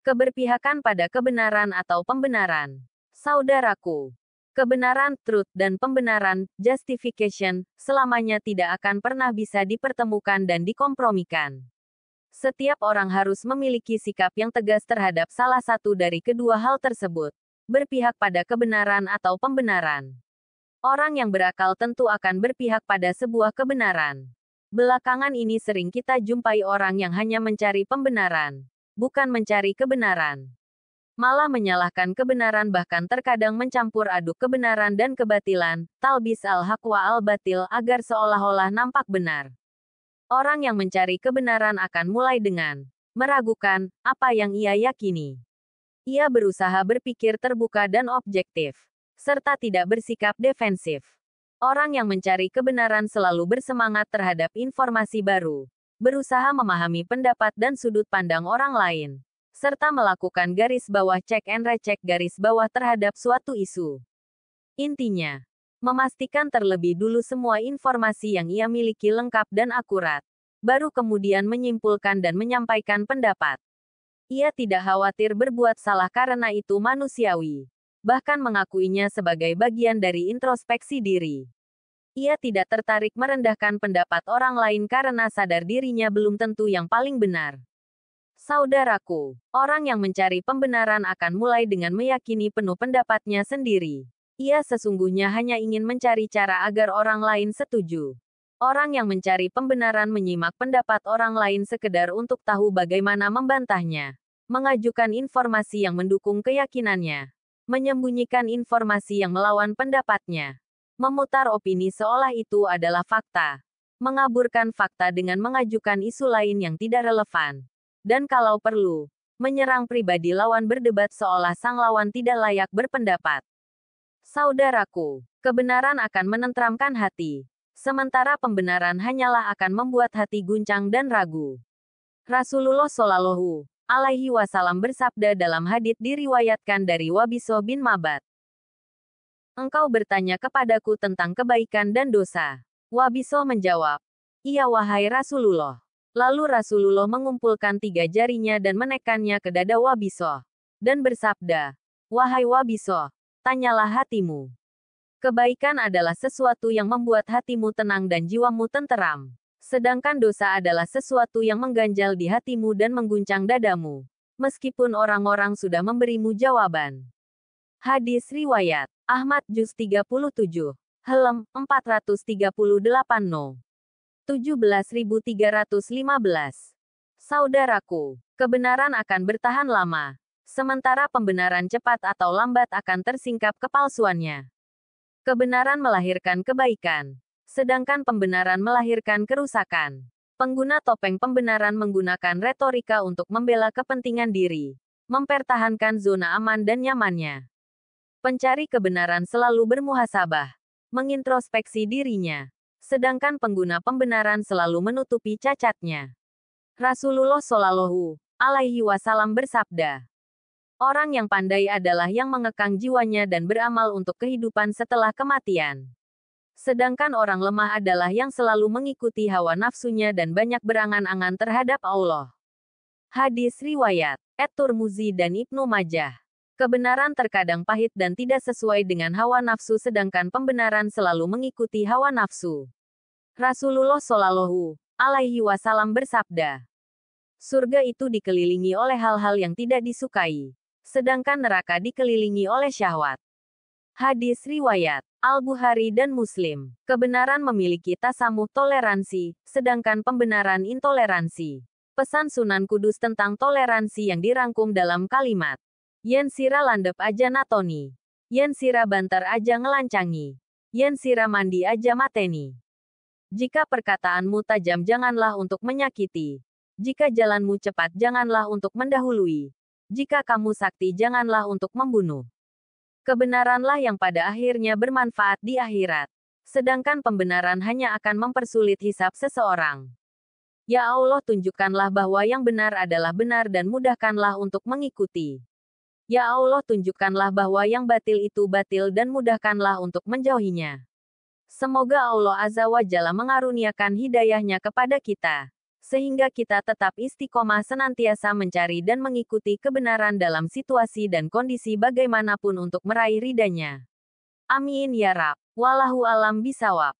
Keberpihakan pada kebenaran atau pembenaran. Saudaraku, kebenaran, truth, dan pembenaran, justification, selamanya tidak akan pernah bisa dipertemukan dan dikompromikan. Setiap orang harus memiliki sikap yang tegas terhadap salah satu dari kedua hal tersebut, berpihak pada kebenaran atau pembenaran. Orang yang berakal tentu akan berpihak pada sebuah kebenaran. Belakangan ini sering kita jumpai orang yang hanya mencari pembenaran bukan mencari kebenaran. Malah menyalahkan kebenaran bahkan terkadang mencampur aduk kebenaran dan kebatilan, talbis al haqwa al-batil agar seolah-olah nampak benar. Orang yang mencari kebenaran akan mulai dengan meragukan apa yang ia yakini. Ia berusaha berpikir terbuka dan objektif, serta tidak bersikap defensif. Orang yang mencari kebenaran selalu bersemangat terhadap informasi baru berusaha memahami pendapat dan sudut pandang orang lain, serta melakukan garis bawah cek and recheck garis bawah terhadap suatu isu. Intinya, memastikan terlebih dulu semua informasi yang ia miliki lengkap dan akurat, baru kemudian menyimpulkan dan menyampaikan pendapat. Ia tidak khawatir berbuat salah karena itu manusiawi bahkan mengakuinya sebagai bagian dari introspeksi diri. Ia tidak tertarik merendahkan pendapat orang lain karena sadar dirinya belum tentu yang paling benar. Saudaraku, orang yang mencari pembenaran akan mulai dengan meyakini penuh pendapatnya sendiri. Ia sesungguhnya hanya ingin mencari cara agar orang lain setuju. Orang yang mencari pembenaran menyimak pendapat orang lain sekedar untuk tahu bagaimana membantahnya, mengajukan informasi yang mendukung keyakinannya, menyembunyikan informasi yang melawan pendapatnya, Memutar opini seolah itu adalah fakta. Mengaburkan fakta dengan mengajukan isu lain yang tidak relevan. Dan kalau perlu, menyerang pribadi lawan berdebat seolah sang lawan tidak layak berpendapat. Saudaraku, kebenaran akan menentramkan hati, sementara pembenaran hanyalah akan membuat hati guncang dan ragu. Rasulullah Shallallahu Alaihi Wasallam bersabda dalam hadits diriwayatkan dari Wabiso bin Mabat engkau bertanya kepadaku tentang kebaikan dan dosa. Wabiso menjawab, Iya wahai Rasulullah. Lalu Rasulullah mengumpulkan tiga jarinya dan menekannya ke dada Wabiso. Dan bersabda, Wahai Wabiso, tanyalah hatimu. Kebaikan adalah sesuatu yang membuat hatimu tenang dan jiwamu tenteram. Sedangkan dosa adalah sesuatu yang mengganjal di hatimu dan mengguncang dadamu. Meskipun orang-orang sudah memberimu jawaban. Hadis Riwayat Ahmad Juz 37. Helm, 438 No. 17315. Saudaraku, kebenaran akan bertahan lama. Sementara pembenaran cepat atau lambat akan tersingkap kepalsuannya. Kebenaran melahirkan kebaikan. Sedangkan pembenaran melahirkan kerusakan. Pengguna topeng pembenaran menggunakan retorika untuk membela kepentingan diri. Mempertahankan zona aman dan nyamannya. Pencari kebenaran selalu bermuhasabah, mengintrospeksi dirinya, sedangkan pengguna pembenaran selalu menutupi cacatnya. Rasulullah Shallallahu Alaihi Wasallam bersabda, Orang yang pandai adalah yang mengekang jiwanya dan beramal untuk kehidupan setelah kematian. Sedangkan orang lemah adalah yang selalu mengikuti hawa nafsunya dan banyak berangan-angan terhadap Allah. Hadis riwayat At-Turmuzi dan Ibnu Majah. Kebenaran terkadang pahit dan tidak sesuai dengan hawa nafsu sedangkan pembenaran selalu mengikuti hawa nafsu. Rasulullah Shallallahu alaihi wasallam bersabda, "Surga itu dikelilingi oleh hal-hal yang tidak disukai, sedangkan neraka dikelilingi oleh syahwat." Hadis riwayat Al-Bukhari dan Muslim. Kebenaran memiliki tasamuh toleransi, sedangkan pembenaran intoleransi. Pesan Sunan Kudus tentang toleransi yang dirangkum dalam kalimat Yen sira landep aja natoni. Yen sira banter aja ngelancangi. Yen sira mandi aja mateni. Jika perkataanmu tajam janganlah untuk menyakiti. Jika jalanmu cepat janganlah untuk mendahului. Jika kamu sakti janganlah untuk membunuh. Kebenaranlah yang pada akhirnya bermanfaat di akhirat. Sedangkan pembenaran hanya akan mempersulit hisap seseorang. Ya Allah tunjukkanlah bahwa yang benar adalah benar dan mudahkanlah untuk mengikuti. Ya Allah tunjukkanlah bahwa yang batil itu batil dan mudahkanlah untuk menjauhinya. Semoga Allah Azza wa Jalla mengaruniakan hidayahnya kepada kita. Sehingga kita tetap istiqomah senantiasa mencari dan mengikuti kebenaran dalam situasi dan kondisi bagaimanapun untuk meraih ridanya. Amin ya Rab. Walahu alam bisawab.